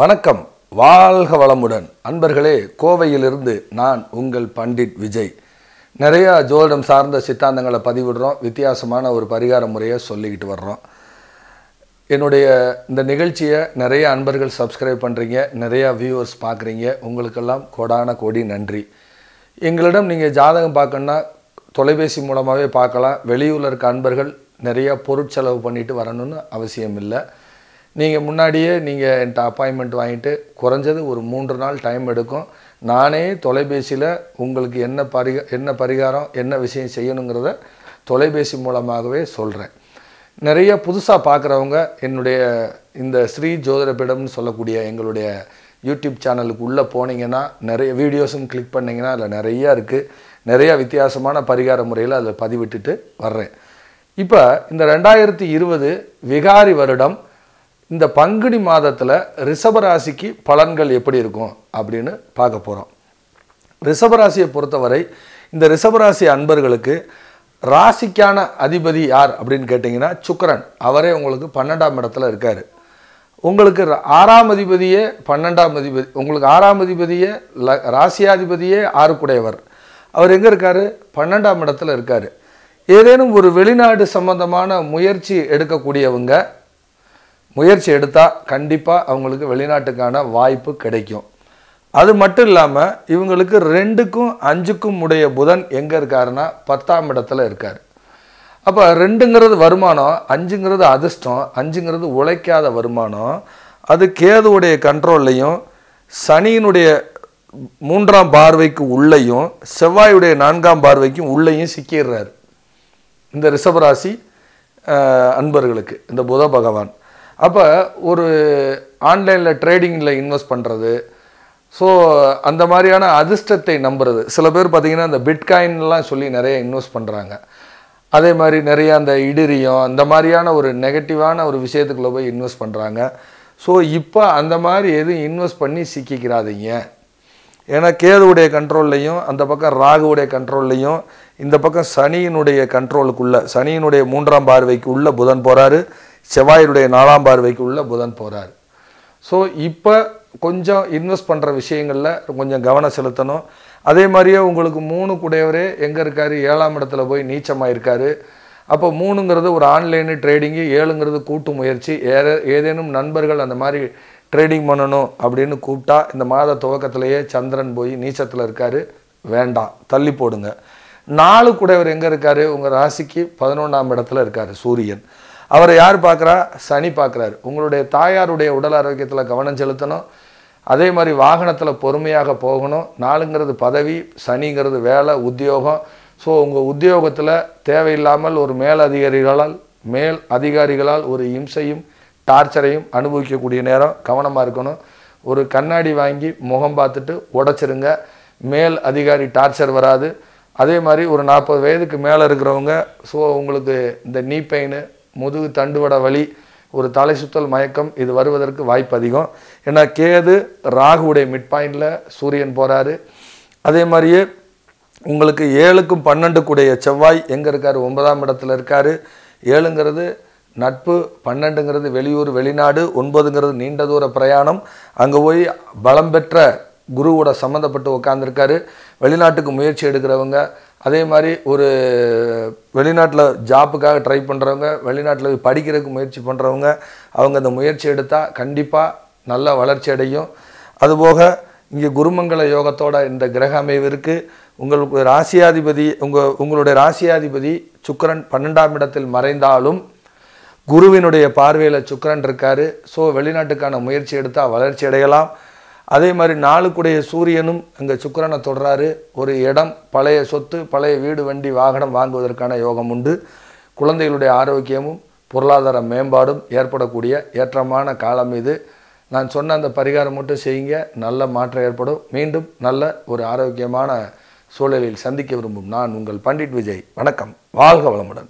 வணக்கம் வாழ்க வளமுடன் அன்பர்களே கோவையிலிருந்து நான் உங்கள் பண்டிட் விஜய் நிறையா ஜோதிடம் சார்ந்த சித்தாந்தங்களை பதிவிடுறோம் வித்தியாசமான ஒரு பரிகார முறையை சொல்லிக்கிட்டு வர்றோம் என்னுடைய இந்த நிகழ்ச்சியை நிறைய அன்பர்கள் சப்ஸ்கிரைப் பண்ணுறீங்க நிறையா வியூவர்ஸ் பார்க்குறீங்க உங்களுக்கெல்லாம் கொடான கோடி நன்றி எங்களிடம் நீங்கள் ஜாதகம் பார்க்கணுன்னா தொலைபேசி மூலமாகவே பார்க்கலாம் வெளியூரில் இருக்க அன்பர்கள் நிறையா பொருட்செலவு பண்ணிட்டு வரணும்னு அவசியம் இல்லை நீங்கள் முன்னாடியே நீங்கள் என்கிட்ட அப்பாயின்மெண்ட் வாங்கிட்டு குறைஞ்சது ஒரு மூன்று நாள் டைம் எடுக்கும் நானே தொலைபேசியில் உங்களுக்கு என்ன பரிக என்ன பரிகாரம் என்ன விஷயம் செய்யணுங்கிறத தொலைபேசி மூலமாகவே சொல்கிறேன் நிறைய புதுசாக பார்க்குறவங்க என்னுடைய இந்த ஸ்ரீ ஜோதிடபீடம்னு சொல்லக்கூடிய எங்களுடைய யூடியூப் சேனலுக்கு உள்ளே போனீங்கன்னா நிறைய வீடியோஸும் கிளிக் பண்ணிங்கன்னா அதில் நிறையா இருக்குது நிறையா வித்தியாசமான பரிகார முறையில் அதில் பதிவிட்டுட்டு வர்றேன் இப்போ இந்த ரெண்டாயிரத்தி இருபது விகாரி வருடம் இந்த பங்குனி மாதத்தில் ரிஷபராசிக்கு பலன்கள் எப்படி இருக்கும் அப்படின்னு பார்க்க போகிறோம் ரிஷபராசியை பொறுத்தவரை இந்த ரிஷபராசி அன்பர்களுக்கு ராசிக்கான அதிபதி யார் அப்படின்னு கேட்டிங்கன்னா சுக்கரன் அவரே உங்களுக்கு பன்னெண்டாம் இடத்துல இருக்கார் உங்களுக்கு ஆறாம் அதிபதியே பன்னெண்டாம் அதிபதி உங்களுக்கு ஆறாம் அதிபதியே ல ராசியாதிபதியே ஆறுக்குடையவர் அவர் எங்கே இருக்கார் பன்னெண்டாம் இடத்துல இருக்கார் ஏதேனும் ஒரு வெளிநாடு சம்பந்தமான முயற்சி எடுக்கக்கூடியவங்க முயற்சி எடுத்தால் கண்டிப்பாக அவங்களுக்கு வெளிநாட்டுக்கான வாய்ப்பு கிடைக்கும் அது மட்டும் இல்லாமல் இவங்களுக்கு ரெண்டுக்கும் அஞ்சுக்கும் உடைய புதன் எங்கே இருக்காருன்னா பத்தாம் இடத்துல இருக்கார் அப்போ ரெண்டுங்கிறது வருமானம் அஞ்சுங்கிறது அதிர்ஷ்டம் அஞ்சுங்கிறது உழைக்காத வருமானம் அது கேதுவுடைய கண்ட்ரோல்லையும் சனியினுடைய மூன்றாம் பார்வைக்கு உள்ளேயும் செவ்வாயுடைய நான்காம் பார்வைக்கும் உள்ளேயும் சிக்கிடுறார் இந்த ரிஷபராசி அன்பர்களுக்கு இந்த புத பகவான் அப்போ ஒரு ஆன்லைனில் ட்ரேடிங்கில் இன்வெஸ்ட் பண்ணுறது ஸோ அந்த மாதிரியான அதிர்ஷ்டத்தை நம்புறது சில பேர் பார்த்திங்கன்னா அந்த பிட்காயின்லாம் சொல்லி நிறைய இன்வெஸ்ட் பண்ணுறாங்க அதே மாதிரி நிறைய அந்த இடிரியம் அந்த மாதிரியான ஒரு நெகட்டிவான ஒரு விஷயத்துக்குள்ளே போய் இன்வெஸ்ட் பண்ணுறாங்க ஸோ இப்போ அந்த மாதிரி எதுவும் இன்வெஸ்ட் பண்ணி சிக்கிக்கிறாதீங்க ஏன்னா கேதுவுடைய கண்ட்ரோல்லையும் அந்த பக்கம் ராகுவுடைய கண்ட்ரோல்லையும் இந்த பக்கம் சனியினுடைய கண்ட்ரோலுக்குள்ளே சனியினுடைய மூன்றாம் பார்வைக்கு உள்ளே புதன் போகிறாரு செவ்வாயினுடைய நாலாம் பார்வைக்கு உள்ள புதன் போகிறார் ஸோ இப்போ கொஞ்சம் இன்வெஸ்ட் பண்ணுற விஷயங்களில் கொஞ்சம் கவனம் செலுத்தணும் அதே மாதிரியே உங்களுக்கு மூணு கூடையவரே எங்கே இருக்கார் ஏழாம் இடத்துல போய் நீச்சமாக இருக்கார் அப்போ மூணுங்கிறது ஒரு ஆன்லைனு ட்ரேடிங்கு ஏழுங்கிறது கூட்டு முயற்சி ஏதேனும் நண்பர்கள் அந்த மாதிரி ட்ரேடிங் பண்ணணும் அப்படின்னு கூப்பிட்டா இந்த மாத துவக்கத்திலேயே சந்திரன் போய் நீச்சத்தில் இருக்கார் வேண்டாம் தள்ளி போடுங்க நாலு கூடையவர் எங்கே இருக்கார் உங்கள் ராசிக்கு பதினொன்றாம் இடத்துல இருக்கார் சூரியன் அவரை யார் பார்க்குறா சனி பார்க்குறாரு உங்களுடைய தாயாருடைய உடல் ஆரோக்கியத்தில் கவனம் செலுத்தணும் அதே மாதிரி வாகனத்தில் பொறுமையாக போகணும் நாளுங்கிறது பதவி சனிங்கிறது வேலை உத்தியோகம் ஸோ உங்கள் உத்தியோகத்தில் தேவையில்லாமல் ஒரு மேல் அதிகாரிகளால் மேல் அதிகாரிகளால் ஒரு இம்சையும் டார்ச்சரையும் அனுபவிக்கக்கூடிய நேரம் கவனமாக இருக்கணும் ஒரு கண்ணாடி வாங்கி முகம் பார்த்துட்டு உடச்சிருங்க மேல் அதிகாரி டார்ச்சர் வராது அதே மாதிரி ஒரு நாற்பது வயதுக்கு மேலே இருக்கிறவங்க ஸோ உங்களுக்கு இந்த நீ பெயின் முதுகு தண்டுவட வலி ஒரு தலை சுத்தல் மயக்கம் இது வருவதற்கு வாய்ப்பு அதிகம் ஏன்னா கேது ராகுடைய மிட் பாயிண்டில் சூரியன் போகிறாரு அதே மாதிரியே உங்களுக்கு ஏழுக்கும் பன்னெண்டுக்குடைய செவ்வாய் எங்கே இருக்கார் ஒன்பதாம் இடத்துல இருக்கார் ஏழுங்கிறது நட்பு பன்னெண்டுங்கிறது வெளியூர் வெளிநாடு ஒன்பதுங்கிறது நீண்ட தூர பிரயாணம் அங்கே போய் பலம் பெற்ற குருவோட சம்மந்தப்பட்டு உட்காந்துருக்காரு வெளிநாட்டுக்கு முயற்சி எடுக்கிறவங்க அதே மாதிரி ஒரு வெளிநாட்டில் ஜாப்புக்காக ட்ரை பண்ணுறவங்க வெளிநாட்டில் படிக்கிறதுக்கு முயற்சி பண்ணுறவங்க அவங்க அந்த முயற்சி எடுத்தால் கண்டிப்பாக நல்ல வளர்ச்சி அடையும் அதுபோக இங்கே குருமங்கல யோகத்தோட இந்த கிரக அமைவு இருக்குது உங்களுக்கு ராசியாதிபதி உங்கள் உங்களுடைய ராசியாதிபதி சுக்கரன் பன்னெண்டாம் இடத்தில் மறைந்தாலும் குருவினுடைய பார்வையில் சுக்கரன் இருக்கார் ஸோ வெளிநாட்டுக்கான முயற்சி எடுத்தால் வளர்ச்சி அடையலாம் அதே மாதிரி நாளுக்குடைய சூரியனும் அங்கே சுக்கரனை தொடராரு ஒரு இடம் பழைய சொத்து பழைய வீடு வண்டி வாகனம் வாங்குவதற்கான யோகம் உண்டு குழந்தைகளுடைய ஆரோக்கியமும் பொருளாதார மேம்பாடும் ஏற்படக்கூடிய ஏற்றமான காலம் இது நான் சொன்ன அந்த பரிகாரம் மட்டும் செய்யுங்க நல்ல மாற்றம் ஏற்படும் மீண்டும் நல்ல ஒரு ஆரோக்கியமான சூழலில் சந்திக்க விரும்பும் நான் உங்கள் பண்டிட் விஜய் வணக்கம் வாழ்க வளமுடன்